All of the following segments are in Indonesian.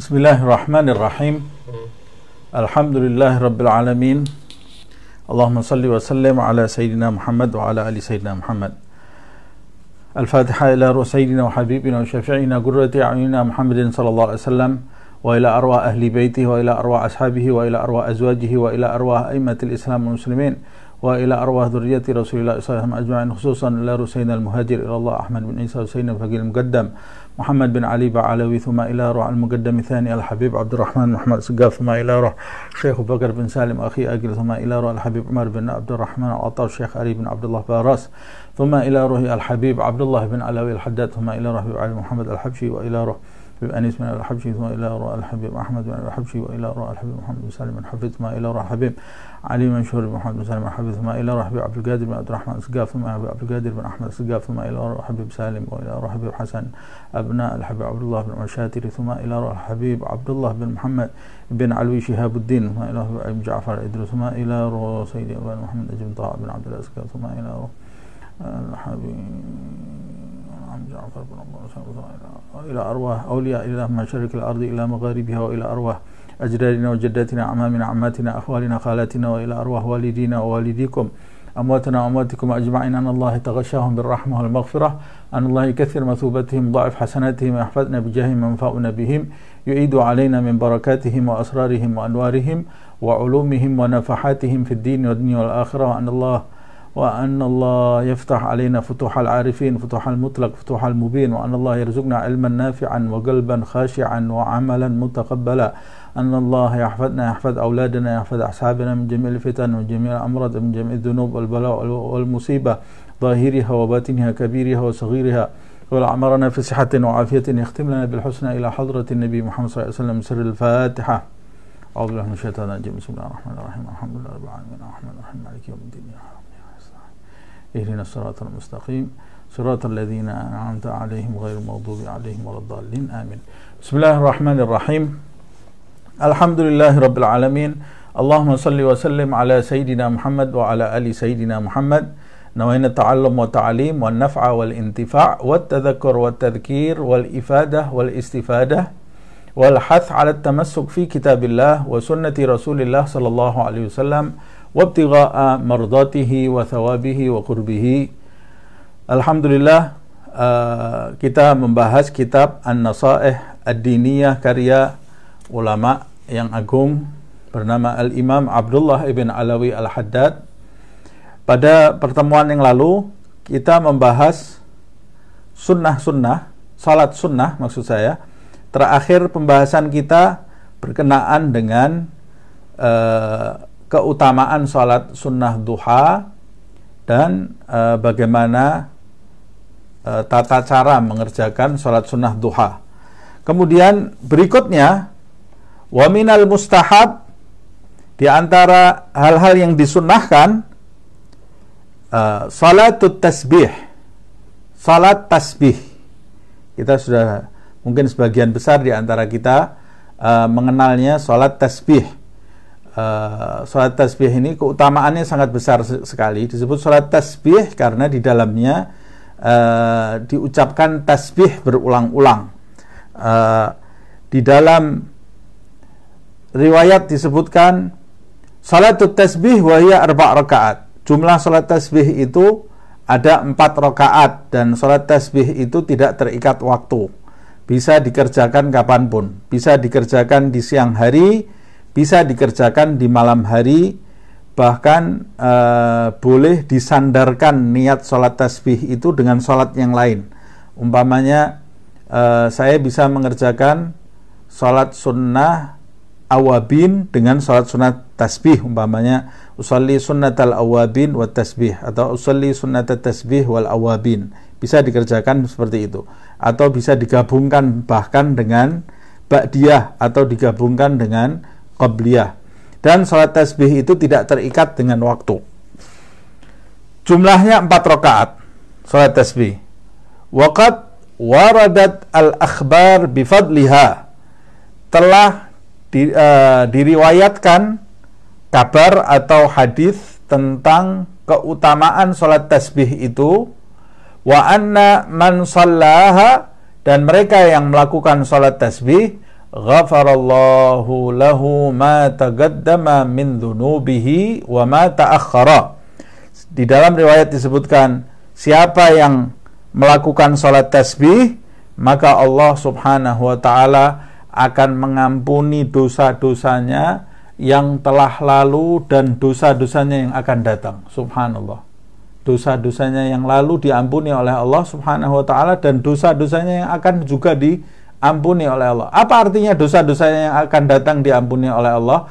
بسم الله الرحمن الرحيم الحمد لله رب العالمين اللهم صل وسلم على سيدنا محمد وعلى ال سيدنا محمد الفاتحه الى سيدنا وحبيبنا وشفيعنا قره اعيننا محمد صلى الله عليه وسلم والى ارواح اهل بيته والى ارواح اصحابه والى ارواح ازواجه والى ارواح ائمه الاسلام والمسلمين وإلى أرواح ذرية رسول الله صلى الله عليه وسلم أجمعين خصوصا إلى رسينا المهاجر إلى الله أحمد بن عيسى حسين الفقير المقدم محمد بن علي بعلوي ثم إلى روح المقدم الثاني الحبيب عبد الرحمن محمد سقاف ثم إلى روح الشيخ بكر بن سالم أخي أجل ثم إلى روح الحبيب عمر بن عبد الرحمن عطار الشيخ علي بن عبد الله فارس ثم إلى روح الحبيب عبد الله بن علوي الحداد ثم إلى روح علي محمد الحبشي وإلى روح أنيس من الحبشي ثم إلى رأى الحبيب أحمد من الحبشي وإلى رأى الحبيب محمد بن سالم من حفظ ثم إلى رأى الحبيب علي من شهر بن محمد بن سالم من حفظ ثم إلى رأى الحبيب عبد القادر بن عبد الرحمن السقاف ثم إلى عبد القادر بن أحمد السقاف ثم إلى رأى الحبيب سالم وإلى رأى الحبيب حسن أبناء الحبيب عبد الله بن مشاتري ثم إلى رأى الحبيب عبد الله بن محمد بن علوي شهاب الدين ثم إلى رأى جعفر إدريس ثم إلى رأى سيدي محمد بن طه بن عبد الأسقاف ثم إلى رأى الحبيب عن جعفر بن عمر إلى أرواح أولياء الله من مشارق الأرض إلى مغاربها وإلى أرواح أجدادنا وجداتنا أعمامنا عماتنا أخوالنا خالاتنا وإلى أرواح والدينا ووالديكم أمواتنا وأمواتكم أجمعين أن الله يتغشاهم بالرحمة والمغفرة أن الله يكثر مثوبتهم ضعف حسناتهم ويحفظنا بجاههم وينفعنا بهم يعيد علينا من بركاتهم وأسرارهم وأنوارهم وعلومهم ونفحاتهم في الدين والدنيا والآخرة وأن الله وأن الله يفتح علينا فتوح العارفين فتوح المطلق فتوح المبين وأن الله يرزقنا علما نافعا وقلبا خاشعا وعملا متقبلا أن الله يحفظنا يحفظ أولادنا يحفظ أصحابنا من جميع الفتن ومن جميع الأمراض ومن جميع الذنوب والبلاء والمصيبة ظاهرها وباطنها كبيرها وصغيرها ولعمرنا في صحة وعافية يختم لنا بالحسنى إلى حضرة النبي محمد صلى الله عليه وسلم سر الفاتحة أعوذ بالله من الشيطان الرجيم بسم الله الرحمن الرحيم الحمد لله رب العالمين الرحمن الرحيم مالك يوم الدين اهدنا الصراط المستقيم صراط الذين أنعمت عليهم غير المغضوب عليهم ولا الضالين آمين بسم الله الرحمن الرحيم الحمد لله رب العالمين اللهم صل وسلم على سيدنا محمد وعلى آل سيدنا محمد نوينا التعلم والتعليم والنفع والانتفاع والتذكر والتذكير والإفادة والاستفادة والحث على التمسك في كتاب الله وسنة رسول الله صلى الله عليه وسلم وابتغاء مرضاته وثوابه وقربه الحمد uh, eh, kita membahas kitab An-Nasaih Ad-Diniyah karya ulama yang agung bernama Al-Imam Abdullah Ibn Alawi Al-Haddad pada pertemuan yang lalu kita membahas sunnah-sunnah salat sunnah maksud saya terakhir pembahasan kita berkenaan dengan uh, keutamaan sholat sunnah duha dan e, bagaimana e, tata cara mengerjakan sholat sunnah duha. Kemudian berikutnya waminal mustahab di antara hal-hal yang disunnahkan sholat eh, salat tasbih salat tasbih kita sudah mungkin sebagian besar di antara kita e, mengenalnya salat tasbih Eh, sholat tasbih ini keutamaannya sangat besar sekali. Disebut sholat tasbih karena di dalamnya uh, diucapkan tasbih berulang-ulang. Uh, di dalam riwayat disebutkan sholat tasbih wahya arba rakaat. Jumlah Sholat tasbih itu ada empat rakaat dan Sholat tasbih itu tidak terikat waktu. Bisa dikerjakan kapanpun. Bisa dikerjakan di siang hari, bisa dikerjakan di malam hari bahkan uh, boleh disandarkan niat sholat tasbih itu dengan sholat yang lain umpamanya uh, saya bisa mengerjakan sholat sunnah awabin dengan sholat sunnah tasbih umpamanya usalli al awabin wa tasbih atau usalli sunnat tasbih wal awabin bisa dikerjakan seperti itu atau bisa digabungkan bahkan dengan ba'diyah atau digabungkan dengan qabliyah dan sholat tasbih itu tidak terikat dengan waktu jumlahnya empat rakaat sholat tasbih waqad waradat al-akhbar bifadliha telah di, uh, diriwayatkan kabar atau hadis tentang keutamaan sholat tasbih itu wa anna man dan mereka yang melakukan sholat tasbih غفر الله له ما تقدم من ذنوبه وما تأخر Di dalam riwayat disebutkan siapa yang melakukan sholat tasbih maka Allah Subhanahu wa taala akan mengampuni dosa-dosanya yang telah lalu dan dosa-dosanya yang akan datang. Subhanallah. Dosa-dosanya yang lalu diampuni oleh Allah Subhanahu wa taala dan dosa-dosanya yang akan juga di diampuni oleh Allah. Apa artinya dosa-dosa yang akan datang diampuni oleh Allah?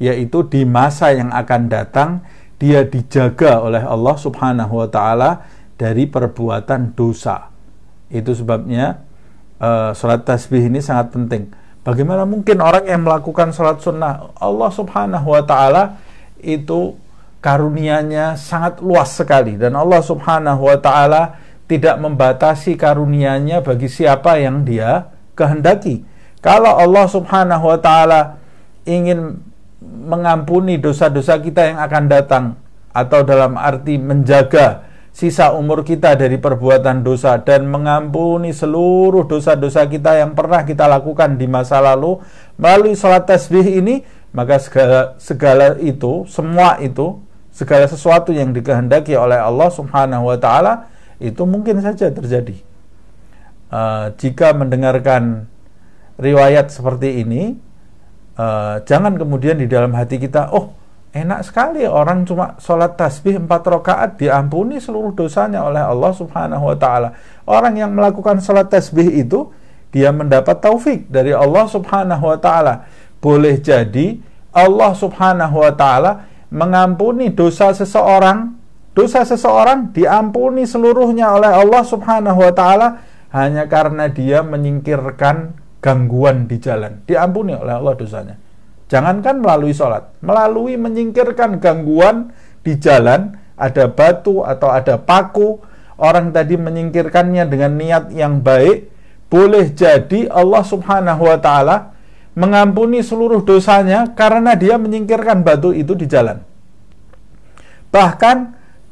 Yaitu di masa yang akan datang dia dijaga oleh Allah Subhanahu wa taala dari perbuatan dosa. Itu sebabnya uh, sholat tasbih ini sangat penting. Bagaimana mungkin orang yang melakukan sholat sunnah Allah Subhanahu wa taala itu karunianya sangat luas sekali dan Allah Subhanahu wa taala tidak membatasi karunianya bagi siapa yang dia kehendaki. Kalau Allah Subhanahu wa taala ingin mengampuni dosa-dosa kita yang akan datang atau dalam arti menjaga sisa umur kita dari perbuatan dosa dan mengampuni seluruh dosa-dosa kita yang pernah kita lakukan di masa lalu melalui sholat tasbih ini maka segala segala itu semua itu segala sesuatu yang dikehendaki oleh Allah Subhanahu wa taala itu mungkin saja terjadi uh, jika mendengarkan riwayat seperti ini, uh, jangan kemudian di dalam hati kita, oh enak sekali orang cuma sholat tasbih empat rakaat diampuni seluruh dosanya oleh Allah Subhanahu Wa Taala. Orang yang melakukan sholat tasbih itu dia mendapat taufik dari Allah Subhanahu Wa Taala. Boleh jadi Allah Subhanahu Wa Taala mengampuni dosa seseorang dosa seseorang diampuni seluruhnya oleh Allah Subhanahu wa taala hanya karena dia menyingkirkan gangguan di jalan. Diampuni oleh Allah dosanya. Jangankan melalui sholat, melalui menyingkirkan gangguan di jalan, ada batu atau ada paku, orang tadi menyingkirkannya dengan niat yang baik, boleh jadi Allah subhanahu wa ta'ala mengampuni seluruh dosanya karena dia menyingkirkan batu itu di jalan. Bahkan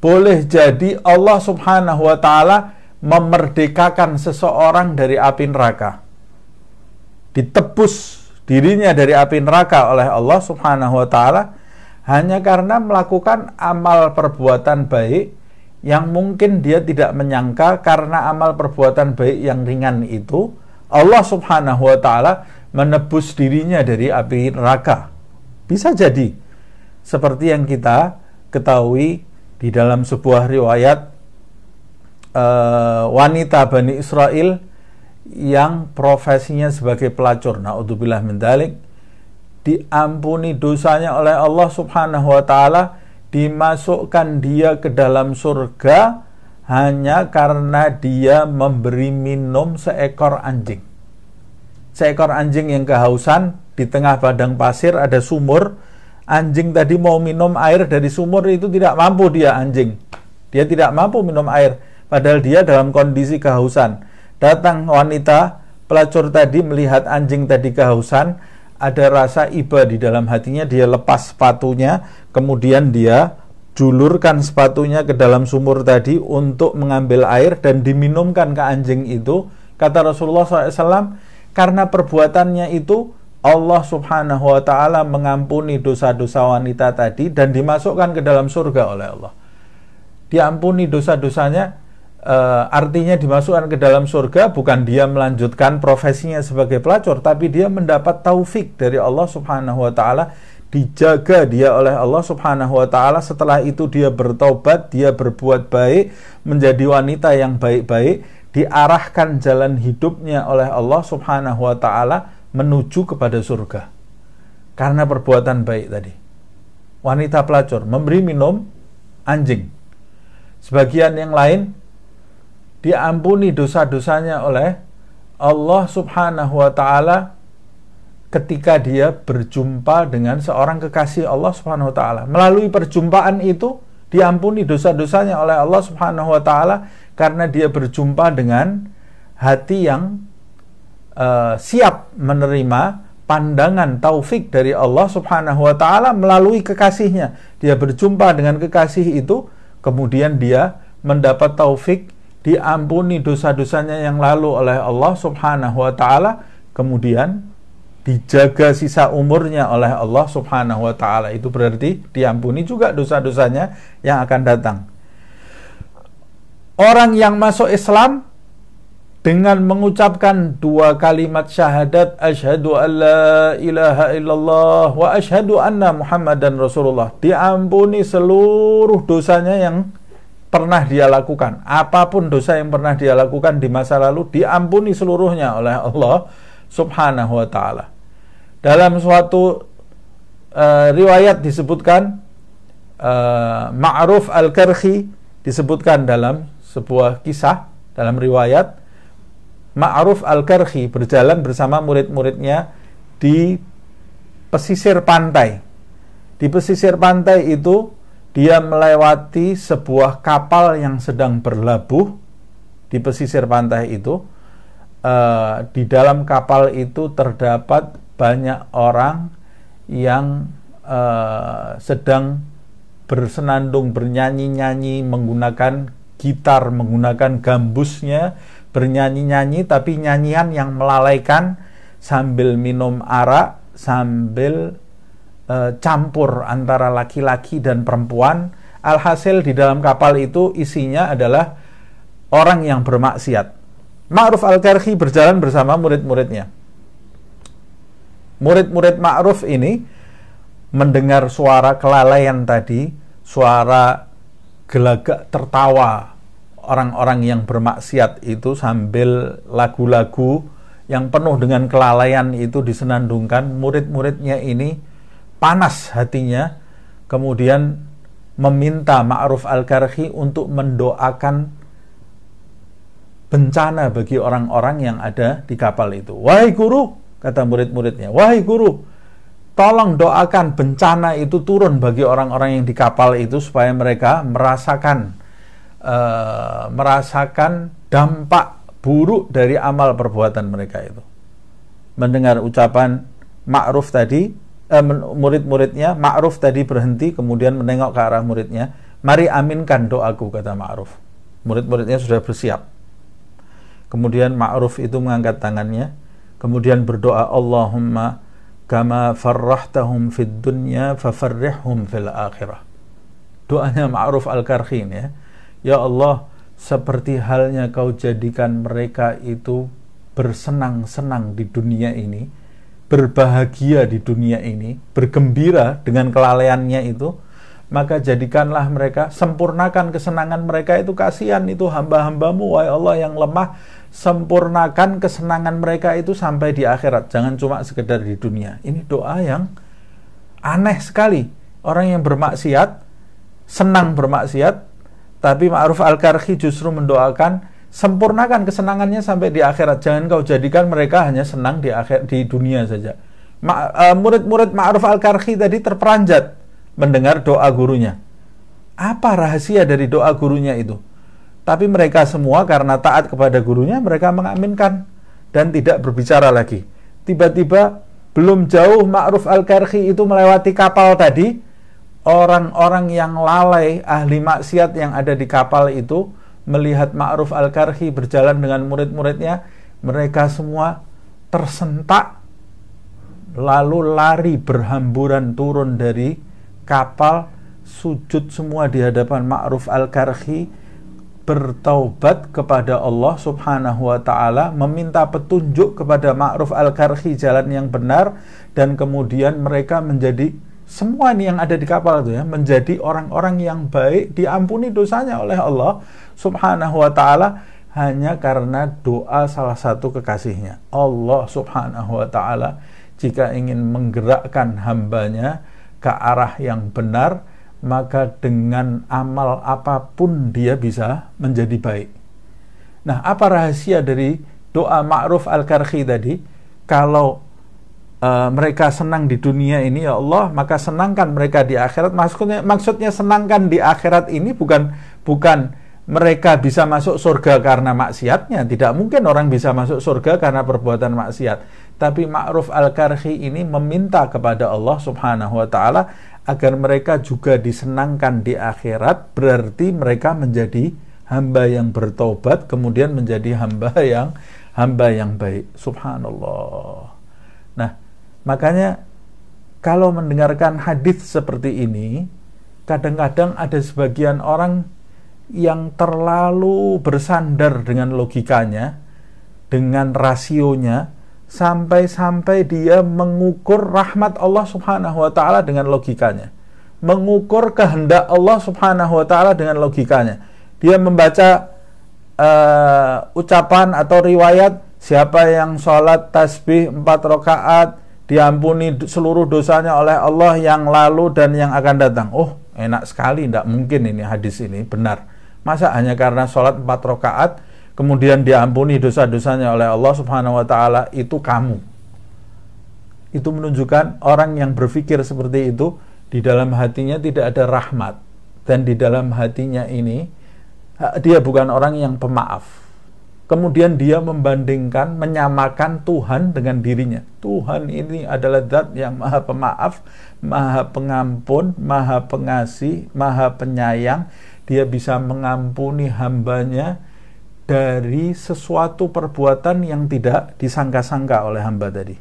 boleh jadi Allah subhanahu wa ta'ala memerdekakan seseorang dari api neraka. Ditebus dirinya dari api neraka oleh Allah Subhanahu wa taala hanya karena melakukan amal perbuatan baik yang mungkin dia tidak menyangka karena amal perbuatan baik yang ringan itu Allah Subhanahu wa taala menebus dirinya dari api neraka. Bisa jadi seperti yang kita ketahui di dalam sebuah riwayat uh, wanita Bani Israel yang profesinya sebagai pelacur. Na'udzubillah min dalik. Diampuni dosanya oleh Allah subhanahu wa ta'ala. Dimasukkan dia ke dalam surga hanya karena dia memberi minum seekor anjing. Seekor anjing yang kehausan di tengah padang pasir ada sumur. Anjing tadi mau minum air dari sumur itu tidak mampu dia anjing. Dia tidak mampu minum air padahal dia dalam kondisi kehausan. Datang wanita pelacur tadi melihat anjing tadi kehausan, ada rasa iba di dalam hatinya, dia lepas sepatunya, kemudian dia julurkan sepatunya ke dalam sumur tadi untuk mengambil air dan diminumkan ke anjing itu. Kata Rasulullah SAW, karena perbuatannya itu Allah Subhanahu wa Ta'ala mengampuni dosa-dosa wanita tadi dan dimasukkan ke dalam surga oleh Allah. Diampuni dosa-dosanya Uh, artinya dimasukkan ke dalam surga bukan dia melanjutkan profesinya sebagai pelacur tapi dia mendapat taufik dari Allah Subhanahu wa taala dijaga dia oleh Allah Subhanahu wa taala setelah itu dia bertobat dia berbuat baik menjadi wanita yang baik-baik diarahkan jalan hidupnya oleh Allah Subhanahu wa taala menuju kepada surga karena perbuatan baik tadi wanita pelacur memberi minum anjing sebagian yang lain diampuni dosa-dosanya oleh Allah Subhanahu wa taala ketika dia berjumpa dengan seorang kekasih Allah Subhanahu wa taala. Melalui perjumpaan itu diampuni dosa-dosanya oleh Allah Subhanahu wa taala karena dia berjumpa dengan hati yang uh, siap menerima pandangan taufik dari Allah Subhanahu wa taala melalui kekasihnya. Dia berjumpa dengan kekasih itu, kemudian dia mendapat taufik diampuni dosa-dosanya yang lalu oleh Allah Subhanahu wa taala, kemudian dijaga sisa umurnya oleh Allah Subhanahu wa taala. Itu berarti diampuni juga dosa-dosanya yang akan datang. Orang yang masuk Islam dengan mengucapkan dua kalimat syahadat asyhadu alla ilaha illallah wa asyhadu anna muhammadan rasulullah diampuni seluruh dosanya yang pernah dia lakukan, apapun dosa yang pernah dia lakukan di masa lalu diampuni seluruhnya oleh Allah Subhanahu wa taala. Dalam suatu uh, riwayat disebutkan uh, Ma'ruf Al-Karhi disebutkan dalam sebuah kisah dalam riwayat Ma'ruf Al-Karhi berjalan bersama murid-muridnya di pesisir pantai. Di pesisir pantai itu dia melewati sebuah kapal yang sedang berlabuh di pesisir pantai itu. E, di dalam kapal itu terdapat banyak orang yang e, sedang bersenandung, bernyanyi-nyanyi menggunakan gitar, menggunakan gambusnya, bernyanyi-nyanyi tapi nyanyian yang melalaikan sambil minum arak, sambil Eh, campur antara laki-laki dan perempuan. Alhasil di dalam kapal itu isinya adalah orang yang bermaksiat. Ma'ruf al kerhi berjalan bersama murid-muridnya. Murid-murid Ma'ruf ini mendengar suara kelalaian tadi, suara gelagak tertawa orang-orang yang bermaksiat itu sambil lagu-lagu yang penuh dengan kelalaian itu disenandungkan murid-muridnya ini panas hatinya kemudian meminta Ma'ruf Al-Karhi untuk mendoakan bencana bagi orang-orang yang ada di kapal itu. Wahai guru, kata murid-muridnya, wahai guru, tolong doakan bencana itu turun bagi orang-orang yang di kapal itu supaya mereka merasakan uh, merasakan dampak buruk dari amal perbuatan mereka itu. Mendengar ucapan Ma'ruf tadi, Eh, murid-muridnya Ma'ruf tadi berhenti kemudian menengok ke arah muridnya mari aminkan doaku kata Ma'ruf murid-muridnya sudah bersiap kemudian Ma'ruf itu mengangkat tangannya kemudian berdoa Allahumma kama farrahtahum fid dunya fafarrihhum fil akhirah doanya Ma'ruf Al-Karhin ya ya Allah seperti halnya kau jadikan mereka itu bersenang-senang di dunia ini, berbahagia di dunia ini, bergembira dengan kelalaiannya itu, maka jadikanlah mereka, sempurnakan kesenangan mereka itu kasihan itu hamba-hambamu, wahai Allah yang lemah, sempurnakan kesenangan mereka itu sampai di akhirat, jangan cuma sekedar di dunia. Ini doa yang aneh sekali. Orang yang bermaksiat, senang bermaksiat, tapi Ma'ruf Al-Karhi justru mendoakan, sempurnakan kesenangannya sampai di akhirat. Jangan kau jadikan mereka hanya senang di akhir di dunia saja. Eh, murid-murid Ma'ruf Al-Karhi tadi terperanjat mendengar doa gurunya. Apa rahasia dari doa gurunya itu? Tapi mereka semua karena taat kepada gurunya, mereka mengaminkan dan tidak berbicara lagi. Tiba-tiba belum jauh Ma'ruf Al-Karhi itu melewati kapal tadi, orang-orang yang lalai, ahli maksiat yang ada di kapal itu, melihat Ma'ruf Al-Karhi berjalan dengan murid-muridnya, mereka semua tersentak lalu lari berhamburan turun dari kapal sujud semua di hadapan Ma'ruf Al-Karhi bertaubat kepada Allah Subhanahu wa taala, meminta petunjuk kepada Ma'ruf Al-Karhi jalan yang benar dan kemudian mereka menjadi semua ini yang ada di kapal itu ya menjadi orang-orang yang baik diampuni dosanya oleh Allah Subhanahu wa taala hanya karena doa salah satu kekasihnya. Allah Subhanahu wa taala jika ingin menggerakkan hambanya ke arah yang benar, maka dengan amal apapun dia bisa menjadi baik. Nah, apa rahasia dari doa ma'ruf al-karhi tadi? Kalau Eh, mereka senang di dunia ini ya Allah maka senangkan mereka di akhirat maksudnya maksudnya senangkan di akhirat ini bukan bukan mereka bisa masuk surga karena maksiatnya tidak mungkin orang bisa masuk surga karena perbuatan maksiat tapi ma'ruf al-karhi ini meminta kepada Allah Subhanahu wa taala agar mereka juga disenangkan di akhirat berarti mereka menjadi hamba yang bertobat kemudian menjadi hamba yang hamba yang baik subhanallah nah Makanya kalau mendengarkan hadis seperti ini, kadang-kadang ada sebagian orang yang terlalu bersandar dengan logikanya, dengan rasionya, sampai-sampai dia mengukur rahmat Allah Subhanahu wa taala dengan logikanya. Mengukur kehendak Allah Subhanahu wa taala dengan logikanya. Dia membaca uh, ucapan atau riwayat siapa yang sholat tasbih empat rakaat diampuni seluruh dosanya oleh Allah yang lalu dan yang akan datang. Oh, enak sekali, tidak mungkin ini hadis ini benar. Masa hanya karena sholat empat rakaat kemudian diampuni dosa-dosanya oleh Allah Subhanahu wa taala itu kamu. Itu menunjukkan orang yang berpikir seperti itu di dalam hatinya tidak ada rahmat dan di dalam hatinya ini dia bukan orang yang pemaaf kemudian dia membandingkan, menyamakan Tuhan dengan dirinya. Tuhan ini adalah zat yang maha pemaaf, maha pengampun, maha pengasih, maha penyayang. Dia bisa mengampuni hambanya dari sesuatu perbuatan yang tidak disangka-sangka oleh hamba tadi.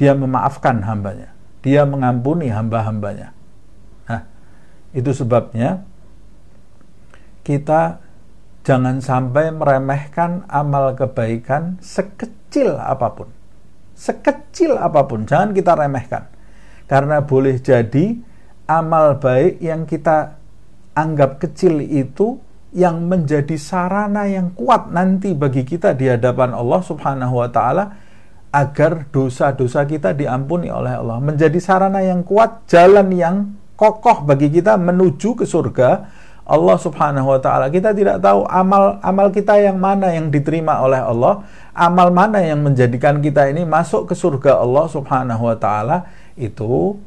Dia memaafkan hambanya. Dia mengampuni hamba-hambanya. Nah, itu sebabnya kita Jangan sampai meremehkan amal kebaikan sekecil apapun. Sekecil apapun, jangan kita remehkan. Karena boleh jadi amal baik yang kita anggap kecil itu yang menjadi sarana yang kuat nanti bagi kita di hadapan Allah Subhanahu wa taala agar dosa-dosa kita diampuni oleh Allah. Menjadi sarana yang kuat, jalan yang kokoh bagi kita menuju ke surga Allah Subhanahu wa taala. Kita tidak tahu amal amal kita yang mana yang diterima oleh Allah, amal mana yang menjadikan kita ini masuk ke surga Allah Subhanahu wa taala itu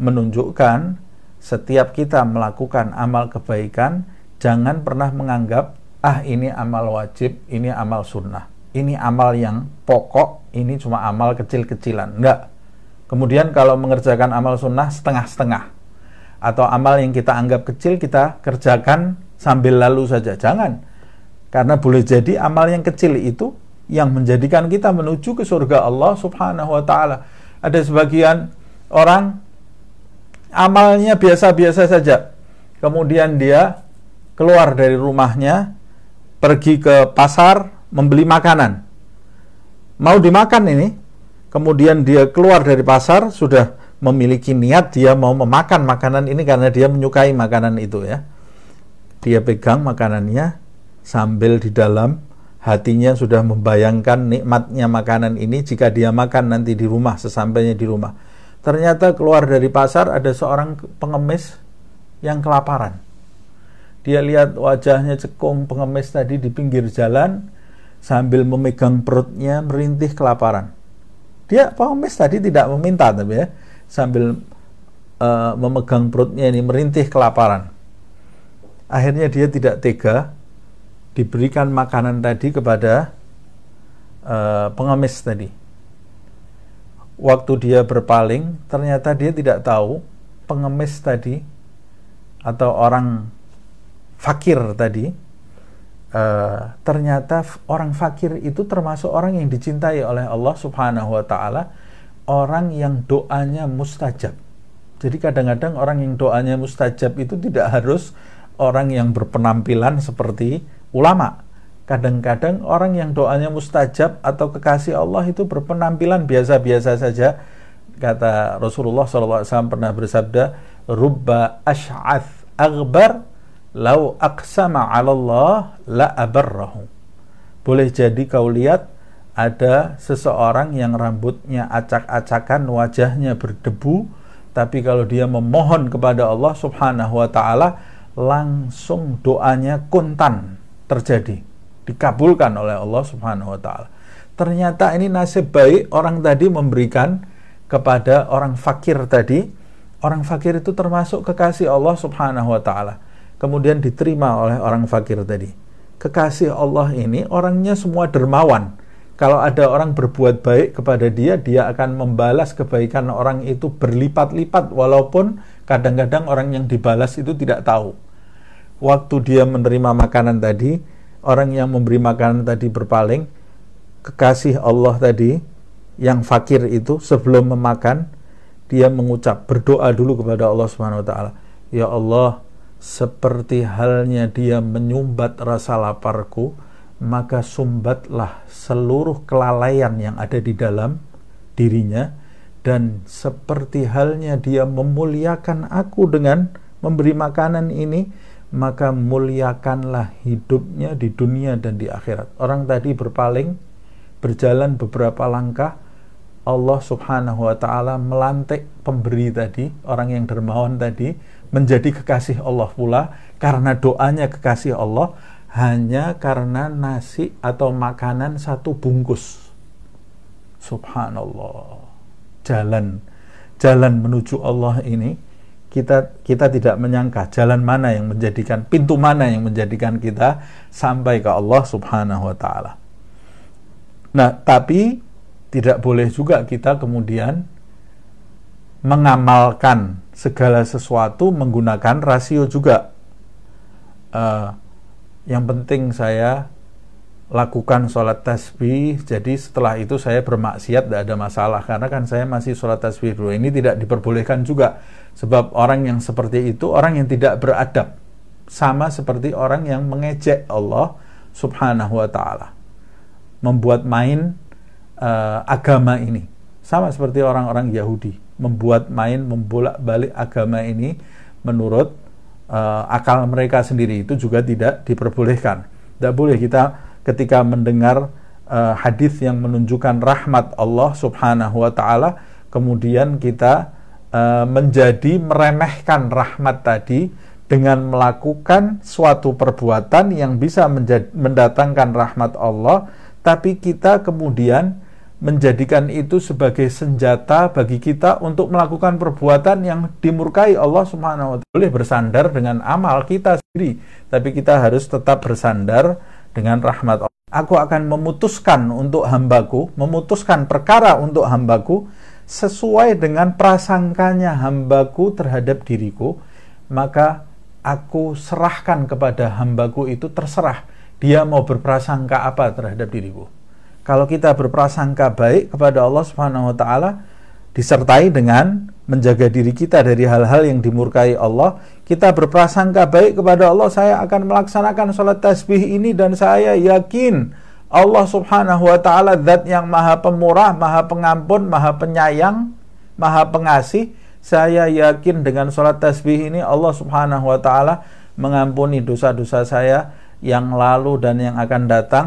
menunjukkan setiap kita melakukan amal kebaikan jangan pernah menganggap ah ini amal wajib, ini amal sunnah, ini amal yang pokok, ini cuma amal kecil-kecilan. Enggak. Kemudian kalau mengerjakan amal sunnah setengah-setengah atau amal yang kita anggap kecil kita kerjakan sambil lalu saja. Jangan. Karena boleh jadi amal yang kecil itu yang menjadikan kita menuju ke surga Allah Subhanahu wa taala. Ada sebagian orang amalnya biasa-biasa saja. Kemudian dia keluar dari rumahnya, pergi ke pasar membeli makanan. Mau dimakan ini, kemudian dia keluar dari pasar sudah memiliki niat dia mau memakan makanan ini karena dia menyukai makanan itu ya. Dia pegang makanannya sambil di dalam hatinya sudah membayangkan nikmatnya makanan ini jika dia makan nanti di rumah sesampainya di rumah. Ternyata keluar dari pasar ada seorang pengemis yang kelaparan. Dia lihat wajahnya cekung pengemis tadi di pinggir jalan sambil memegang perutnya merintih kelaparan. Dia pengemis tadi tidak meminta tapi ya sambil uh, memegang perutnya ini merintih kelaparan. Akhirnya dia tidak tega diberikan makanan tadi kepada uh, pengemis tadi. Waktu dia berpaling, ternyata dia tidak tahu pengemis tadi atau orang fakir tadi Uh, ternyata orang fakir itu termasuk orang yang dicintai oleh Allah Subhanahu wa taala orang yang doanya mustajab. Jadi kadang-kadang orang yang doanya mustajab itu tidak harus orang yang berpenampilan seperti ulama. Kadang-kadang orang yang doanya mustajab atau kekasih Allah itu berpenampilan biasa-biasa saja. Kata Rasulullah SAW pernah bersabda, Rubba ash'ath agbar, lau aqsama 'ala Allah la abarrahu. Boleh jadi kau lihat ada seseorang yang rambutnya acak-acakan, wajahnya berdebu, tapi kalau dia memohon kepada Allah Subhanahu wa taala, langsung doanya kuntan terjadi, dikabulkan oleh Allah Subhanahu wa taala. Ternyata ini nasib baik orang tadi memberikan kepada orang fakir tadi. Orang fakir itu termasuk kekasih Allah Subhanahu wa taala. Kemudian diterima oleh orang fakir tadi. Kekasih Allah ini orangnya semua dermawan kalau ada orang berbuat baik kepada dia, dia akan membalas kebaikan orang itu berlipat-lipat walaupun kadang-kadang orang yang dibalas itu tidak tahu. Waktu dia menerima makanan tadi, orang yang memberi makanan tadi berpaling, kekasih Allah tadi yang fakir itu sebelum memakan dia mengucap berdoa dulu kepada Allah Subhanahu wa taala. Ya Allah, seperti halnya dia menyumbat rasa laparku, maka sumbatlah seluruh kelalaian yang ada di dalam dirinya dan seperti halnya dia memuliakan aku dengan memberi makanan ini maka muliakanlah hidupnya di dunia dan di akhirat orang tadi berpaling berjalan beberapa langkah Allah subhanahu wa ta'ala melantik pemberi tadi orang yang dermawan tadi menjadi kekasih Allah pula karena doanya kekasih Allah hanya karena nasi atau makanan satu bungkus. Subhanallah. Jalan jalan menuju Allah ini kita kita tidak menyangka jalan mana yang menjadikan pintu mana yang menjadikan kita sampai ke Allah Subhanahu wa taala. Nah, tapi tidak boleh juga kita kemudian mengamalkan segala sesuatu menggunakan rasio juga. Uh, yang penting saya lakukan sholat tasbih jadi setelah itu saya bermaksiat tidak ada masalah karena kan saya masih sholat tasbih dulu ini tidak diperbolehkan juga sebab orang yang seperti itu orang yang tidak beradab sama seperti orang yang mengejek Allah subhanahu wa ta'ala membuat main uh, agama ini sama seperti orang-orang Yahudi membuat main membolak balik agama ini menurut uh, akal mereka sendiri itu juga tidak diperbolehkan. Tidak boleh kita ketika mendengar uh, hadis yang menunjukkan rahmat Allah Subhanahu wa taala kemudian kita uh, menjadi meremehkan rahmat tadi dengan melakukan suatu perbuatan yang bisa mendatangkan rahmat Allah tapi kita kemudian menjadikan itu sebagai senjata bagi kita untuk melakukan perbuatan yang dimurkai Allah Subhanahu wa taala. Boleh bersandar dengan amal kita sendiri, tapi kita harus tetap bersandar dengan rahmat Allah. Aku akan memutuskan untuk hambaku, memutuskan perkara untuk hambaku sesuai dengan prasangkanya hambaku terhadap diriku, maka aku serahkan kepada hambaku itu terserah dia mau berprasangka apa terhadap diriku kalau kita berprasangka baik kepada Allah Subhanahu wa taala disertai dengan menjaga diri kita dari hal-hal yang dimurkai Allah. Kita berprasangka baik kepada Allah, saya akan melaksanakan sholat tasbih ini dan saya yakin Allah subhanahu wa ta'ala zat yang maha pemurah, maha pengampun, maha penyayang, maha pengasih. Saya yakin dengan sholat tasbih ini Allah subhanahu wa ta'ala mengampuni dosa-dosa saya yang lalu dan yang akan datang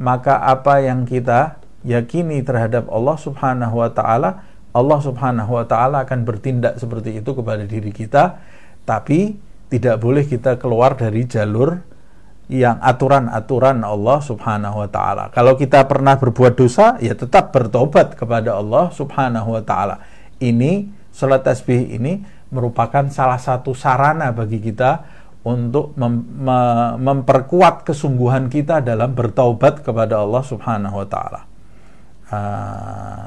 maka apa yang kita yakini terhadap Allah Subhanahu wa taala, Allah Subhanahu wa taala akan bertindak seperti itu kepada diri kita, tapi tidak boleh kita keluar dari jalur yang aturan-aturan Allah Subhanahu wa taala. Kalau kita pernah berbuat dosa, ya tetap bertobat kepada Allah Subhanahu wa taala. Ini salat tasbih ini merupakan salah satu sarana bagi kita untuk mem me memperkuat kesungguhan kita dalam bertaubat kepada Allah Subhanahu wa taala. Uh,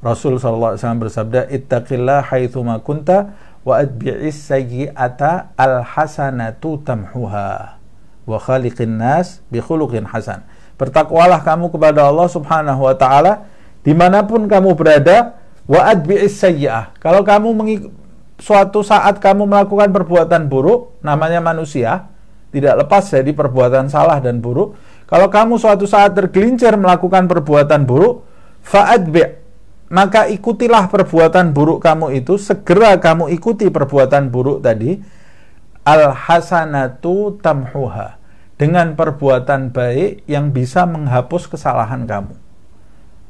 Rasul sallallahu alaihi wasallam bersabda, "Ittaqillah haitsuma kunta wa atbi'is sayyi'ata alhasanatu tamhuha wa khaliqin nas bi khuluqin hasan." Bertakwalah kamu kepada Allah Subhanahu wa taala dimanapun kamu berada wa atbi'is sayyi'ah. Kalau kamu suatu saat kamu melakukan perbuatan buruk, namanya manusia, tidak lepas dari perbuatan salah dan buruk. Kalau kamu suatu saat tergelincir melakukan perbuatan buruk, fa'adbi' maka ikutilah perbuatan buruk kamu itu, segera kamu ikuti perbuatan buruk tadi. Al-hasanatu tamhuha. Dengan perbuatan baik yang bisa menghapus kesalahan kamu.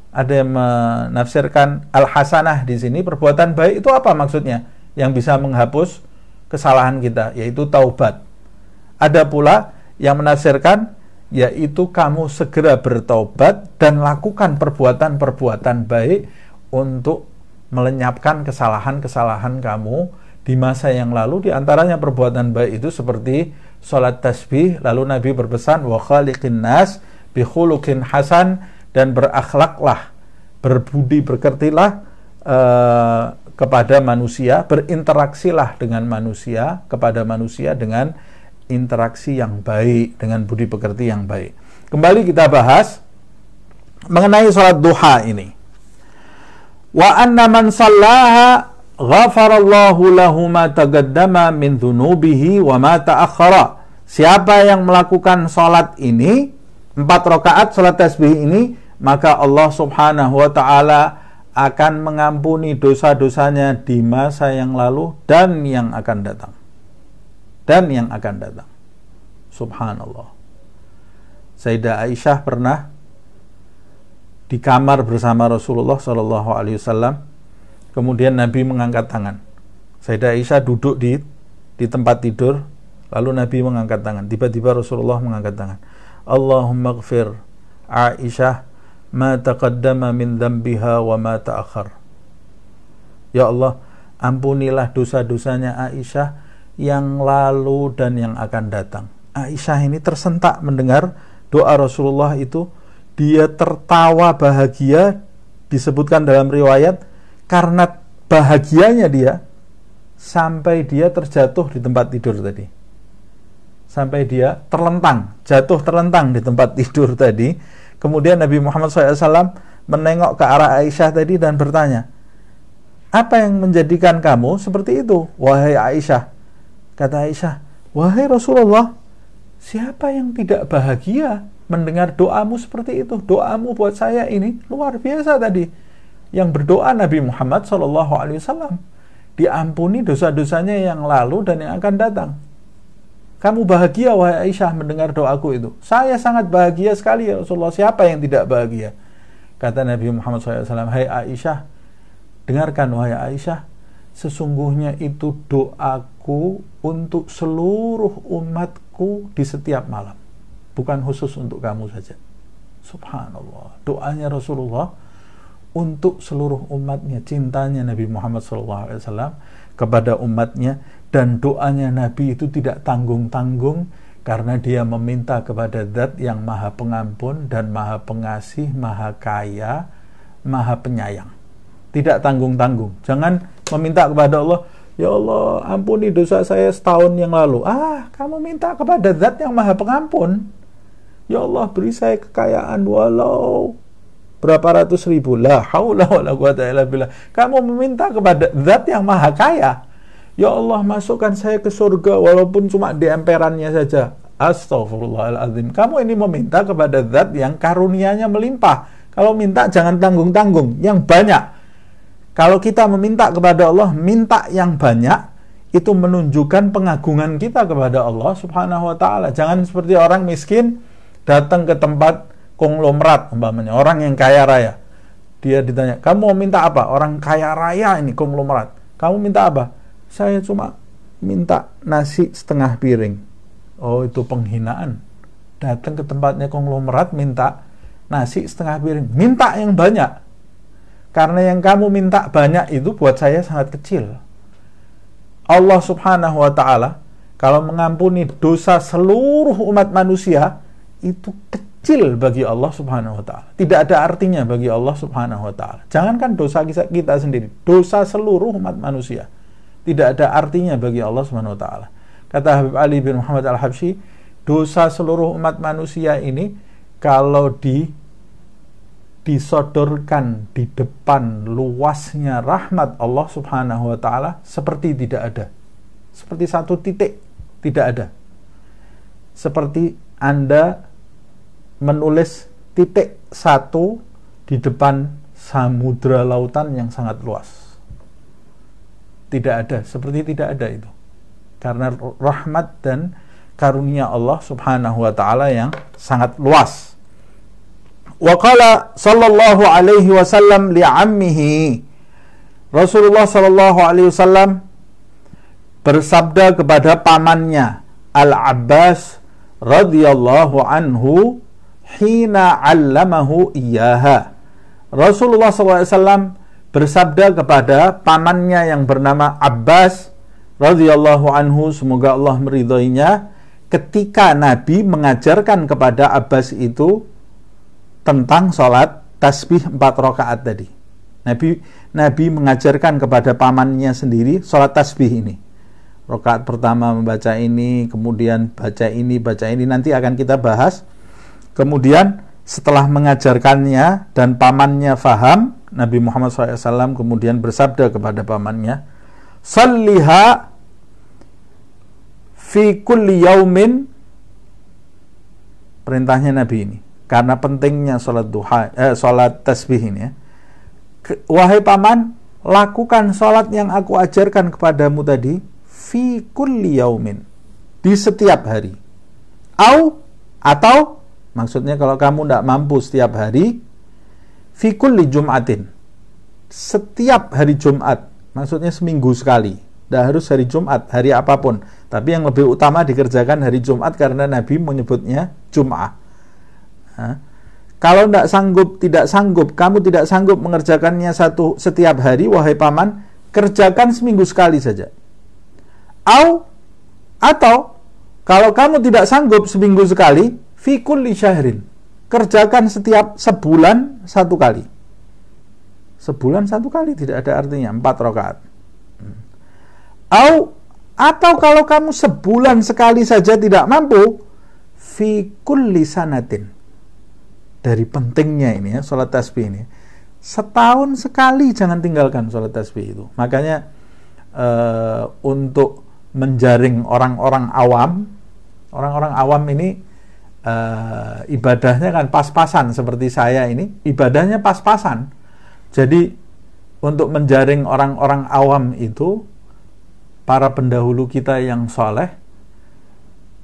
Ada yang menafsirkan al-hasanah di sini, perbuatan baik itu apa maksudnya? yang bisa menghapus kesalahan kita, yaitu taubat. Ada pula yang menafsirkan, yaitu kamu segera bertaubat dan lakukan perbuatan-perbuatan baik untuk melenyapkan kesalahan-kesalahan kamu di masa yang lalu. Di antaranya perbuatan baik itu seperti sholat tasbih, lalu Nabi berpesan, wa khaliqin nas bihulukin hasan, dan berakhlaklah, berbudi berkertilah, eh, kepada manusia, berinteraksilah dengan manusia, kepada manusia dengan interaksi yang baik, dengan budi pekerti yang baik. Kembali kita bahas mengenai sholat duha ini. Wa anna man sallaha ghafarallahu lahu ma tagaddama min dhunubihi wa ma ta'akhara. Siapa yang melakukan sholat ini, empat rakaat sholat tasbih ini, maka Allah subhanahu wa ta'ala akan mengampuni dosa-dosanya di masa yang lalu dan yang akan datang. Dan yang akan datang. Subhanallah. Sayyidah Aisyah pernah di kamar bersama Rasulullah Shallallahu Alaihi Wasallam. Kemudian Nabi mengangkat tangan. Sayyidah Aisyah duduk di di tempat tidur, lalu Nabi mengangkat tangan. Tiba-tiba Rasulullah mengangkat tangan. Allahumma gfir Aisyah ma taqaddama min dhambiha wa ma ta'akhar. Ya Allah, ampunilah dosa-dosanya Aisyah yang lalu dan yang akan datang. Aisyah ini tersentak mendengar doa Rasulullah itu. Dia tertawa bahagia, disebutkan dalam riwayat, karena bahagianya dia sampai dia terjatuh di tempat tidur tadi. Sampai dia terlentang, jatuh terlentang di tempat tidur tadi Kemudian Nabi Muhammad SAW menengok ke arah Aisyah tadi dan bertanya, apa yang menjadikan kamu seperti itu, wahai Aisyah? Kata Aisyah, wahai Rasulullah, siapa yang tidak bahagia mendengar doamu seperti itu? Doamu buat saya ini luar biasa tadi. Yang berdoa Nabi Muhammad SAW diampuni dosa-dosanya yang lalu dan yang akan datang. Kamu bahagia wahai Aisyah mendengar doaku itu. Saya sangat bahagia sekali ya Rasulullah. Siapa yang tidak bahagia? Kata Nabi Muhammad SAW, Hai Aisyah, dengarkan wahai Aisyah, sesungguhnya itu doaku untuk seluruh umatku di setiap malam. Bukan khusus untuk kamu saja. Subhanallah. Doanya Rasulullah untuk seluruh umatnya, cintanya Nabi Muhammad SAW kepada umatnya dan doanya Nabi itu tidak tanggung-tanggung karena dia meminta kepada zat yang maha pengampun dan maha pengasih, maha kaya, maha penyayang. Tidak tanggung-tanggung. Jangan meminta kepada Allah, Ya Allah, ampuni dosa saya setahun yang lalu. Ah, kamu minta kepada zat yang maha pengampun. Ya Allah, beri saya kekayaan walau berapa ratus ribu la haula wala quwata illa billah kamu meminta kepada zat yang maha kaya ya Allah masukkan saya ke surga walaupun cuma di emperannya saja astagfirullahalazim kamu ini meminta kepada zat yang karunianya melimpah kalau minta jangan tanggung-tanggung yang banyak kalau kita meminta kepada Allah minta yang banyak itu menunjukkan pengagungan kita kepada Allah subhanahu wa ta'ala jangan seperti orang miskin datang ke tempat konglomerat umpamanya, orang yang kaya raya. Dia ditanya, kamu mau minta apa? Orang kaya raya ini konglomerat. Kamu minta apa? Saya cuma minta nasi setengah piring. Oh itu penghinaan. Datang ke tempatnya konglomerat minta nasi setengah piring. Minta yang banyak. Karena yang kamu minta banyak itu buat saya sangat kecil. Allah subhanahu wa ta'ala kalau mengampuni dosa seluruh umat manusia itu kecil kecil bagi Allah Subhanahu wa taala. Tidak ada artinya bagi Allah Subhanahu wa taala. Jangankan dosa kita sendiri, dosa seluruh umat manusia tidak ada artinya bagi Allah Subhanahu wa taala. Kata Habib Ali bin Muhammad Al-Habsyi, dosa seluruh umat manusia ini kalau di disodorkan di depan luasnya rahmat Allah Subhanahu wa taala seperti tidak ada. Seperti satu titik tidak ada. Seperti Anda menulis titik satu di depan samudra lautan yang sangat luas. Tidak ada, seperti tidak ada itu. Karena rahmat dan karunia Allah Subhanahu wa taala yang sangat luas. Wa sallallahu alaihi wasallam liammihi Rasulullah sallallahu alaihi wasallam bersabda kepada pamannya Al Abbas radhiyallahu anhu hina 'allamahu iyyaha. Rasulullah SAW bersabda kepada pamannya yang bernama Abbas radhiyallahu anhu semoga Allah meridhoinya ketika Nabi mengajarkan kepada Abbas itu tentang sholat tasbih empat rakaat tadi. Nabi Nabi mengajarkan kepada pamannya sendiri sholat tasbih ini. Rakaat pertama membaca ini, kemudian baca ini, baca ini nanti akan kita bahas Kemudian setelah mengajarkannya dan pamannya faham, Nabi Muhammad SAW kemudian bersabda kepada pamannya, Salliha fi kulli yaumin perintahnya Nabi ini karena pentingnya sholat duha eh, sholat tasbih ini ya. wahai paman lakukan sholat yang aku ajarkan kepadamu tadi fi kulli yaumin di setiap hari au atau Maksudnya kalau kamu tidak mampu setiap hari, fikul li jumatin. Setiap hari Jumat, maksudnya seminggu sekali. Tidak harus hari Jumat, hari apapun. Tapi yang lebih utama dikerjakan hari Jumat karena Nabi menyebutnya Jum'ah. kalau tidak sanggup, tidak sanggup, kamu tidak sanggup mengerjakannya satu setiap hari, wahai paman, kerjakan seminggu sekali saja. Au, atau kalau kamu tidak sanggup seminggu sekali, fi kulli syahrin. Kerjakan setiap sebulan satu kali. Sebulan satu kali tidak ada artinya empat rokaat Au atau kalau kamu sebulan sekali saja tidak mampu fi kulli sanatin. Dari pentingnya ini ya salat tasbih ini. Setahun sekali jangan tinggalkan salat tasbih itu. Makanya uh, untuk menjaring orang-orang awam, orang-orang awam ini uh, ibadahnya kan pas-pasan seperti saya ini ibadahnya pas-pasan jadi untuk menjaring orang-orang awam itu para pendahulu kita yang soleh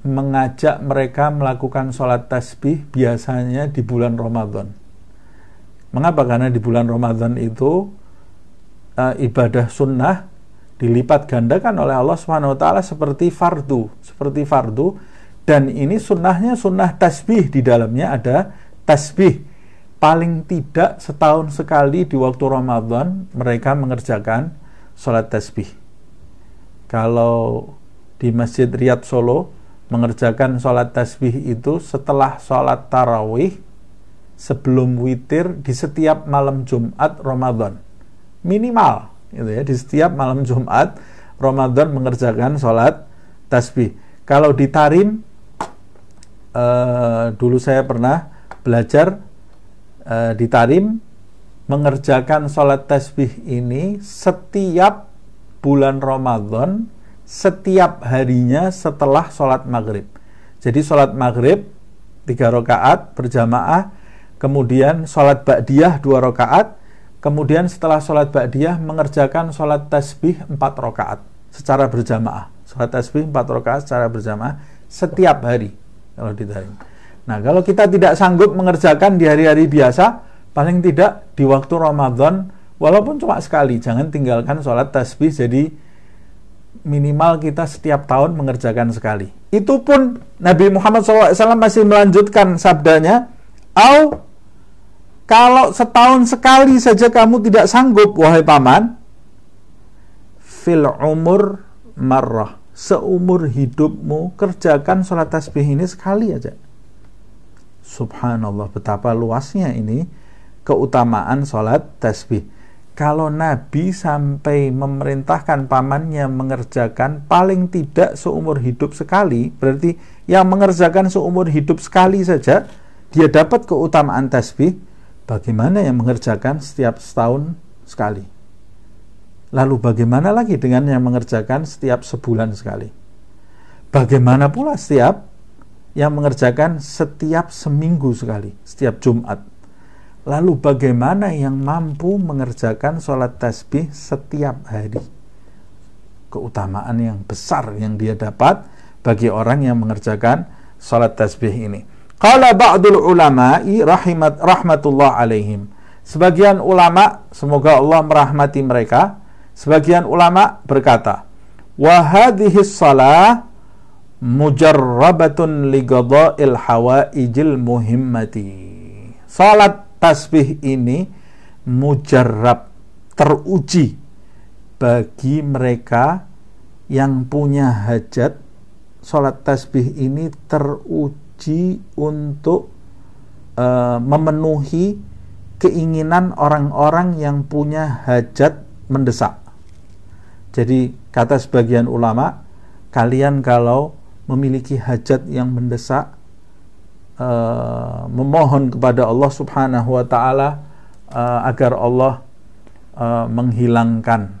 mengajak mereka melakukan sholat tasbih biasanya di bulan Ramadan. Mengapa? Karena di bulan Ramadan itu uh, ibadah sunnah dilipat gandakan oleh Allah swt seperti fardu, seperti fardu dan ini sunnahnya sunnah tasbih di dalamnya ada tasbih paling tidak setahun sekali di waktu Ramadan mereka mengerjakan sholat tasbih kalau di Masjid Riyad Solo mengerjakan sholat tasbih itu setelah sholat tarawih sebelum witir di setiap malam Jumat Ramadan minimal gitu ya di setiap malam Jumat Ramadan mengerjakan sholat tasbih kalau di Tarim uh, dulu saya pernah belajar uh, di Tarim mengerjakan sholat tasbih ini setiap bulan Ramadan setiap harinya setelah sholat maghrib. Jadi sholat maghrib tiga rakaat berjamaah, kemudian sholat ba'diyah dua rakaat, kemudian setelah sholat ba'diyah mengerjakan sholat tasbih empat rakaat secara berjamaah. Sholat tasbih empat rakaat secara berjamaah setiap hari kalau ditarik. Nah, kalau kita tidak sanggup mengerjakan di hari-hari biasa, paling tidak di waktu Ramadan, walaupun cuma sekali, jangan tinggalkan sholat tasbih, jadi minimal kita setiap tahun mengerjakan sekali. Itu pun Nabi Muhammad SAW masih melanjutkan sabdanya, Au, kalau setahun sekali saja kamu tidak sanggup, wahai paman, fil umur marrah seumur hidupmu kerjakan sholat tasbih ini sekali aja subhanallah betapa luasnya ini keutamaan sholat tasbih kalau Nabi sampai memerintahkan pamannya mengerjakan paling tidak seumur hidup sekali, berarti yang mengerjakan seumur hidup sekali saja, dia dapat keutamaan tasbih. Bagaimana yang mengerjakan setiap setahun sekali? Lalu bagaimana lagi dengan yang mengerjakan setiap sebulan sekali? Bagaimana pula setiap yang mengerjakan setiap seminggu sekali, setiap Jumat? Lalu bagaimana yang mampu mengerjakan sholat tasbih setiap hari? Keutamaan yang besar yang dia dapat bagi orang yang mengerjakan sholat tasbih ini. Kalau ba'dul ulama'i rahimat rahmatullah alaihim. Sebagian ulama, semoga Allah merahmati mereka, Sebagian ulama berkata, hadhihi shalah mujarrabatun li qada'il hawaijil muhimmati." Salat tasbih ini mujarab, teruji bagi mereka yang punya hajat. Salat tasbih ini teruji untuk uh, memenuhi keinginan orang-orang yang punya hajat mendesak. Jadi kata sebagian ulama, kalian kalau memiliki hajat yang mendesak, uh, memohon kepada Allah Subhanahu wa taala uh, agar Allah uh, menghilangkan